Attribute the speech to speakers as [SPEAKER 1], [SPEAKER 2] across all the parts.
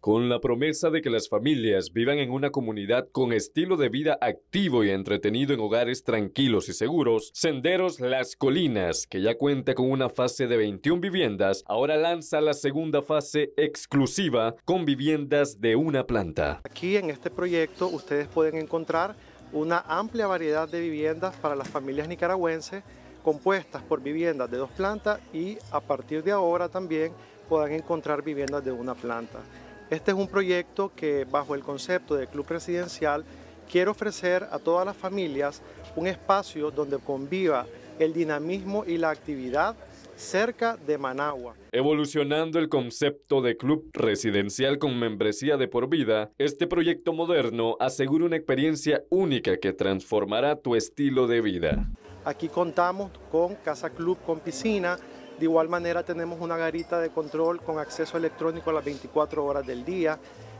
[SPEAKER 1] con la promesa de que las familias vivan en una comunidad con estilo de vida activo y entretenido en hogares tranquilos y seguros, Senderos Las Colinas, que ya cuenta con una fase de 21 viviendas, ahora lanza la segunda fase exclusiva con viviendas de una planta.
[SPEAKER 2] Aquí en este proyecto ustedes pueden encontrar una amplia variedad de viviendas para las familias nicaragüenses compuestas por viviendas de dos plantas y a partir de ahora también puedan encontrar viviendas de una planta. Este es un proyecto que bajo el concepto de club residencial quiere ofrecer a todas las familias un espacio donde conviva el dinamismo y la actividad cerca de Managua.
[SPEAKER 1] Evolucionando el concepto de club residencial con membresía de por vida, este proyecto moderno asegura una experiencia única que transformará tu estilo de vida.
[SPEAKER 2] Aquí contamos con casa club con piscina, de igual manera tenemos una garita de control con acceso electrónico a las 24 horas del día,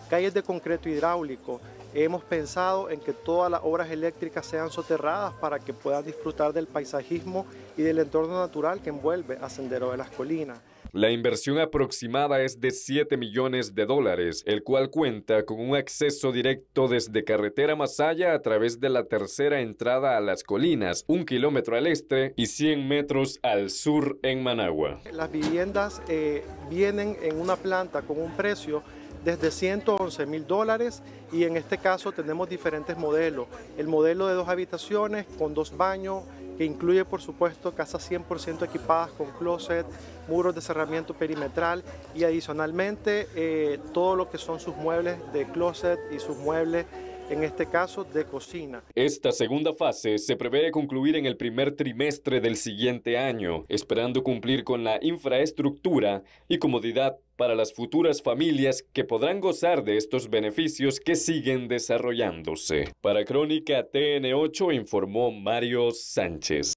[SPEAKER 2] calles de concreto hidráulico. Hemos pensado en que todas las obras eléctricas sean soterradas para que puedan disfrutar del paisajismo y del entorno natural que envuelve a Sendero de las Colinas.
[SPEAKER 1] La inversión aproximada es de 7 millones de dólares, el cual cuenta con un acceso directo desde carretera Masaya a través de la tercera entrada a las colinas, un kilómetro al este y 100 metros al sur en Managua.
[SPEAKER 2] Las viviendas eh, vienen en una planta con un precio desde 111 mil dólares y en este caso tenemos diferentes modelos. El modelo de dos habitaciones con dos baños, que incluye por supuesto casas 100% equipadas con closet, muros de cerramiento perimetral y adicionalmente eh, todo lo que son sus muebles de closet y sus muebles en este caso de cocina.
[SPEAKER 1] Esta segunda fase se prevé concluir en el primer trimestre del siguiente año, esperando cumplir con la infraestructura y comodidad para las futuras familias que podrán gozar de estos beneficios que siguen desarrollándose. Para Crónica TN8 informó Mario Sánchez.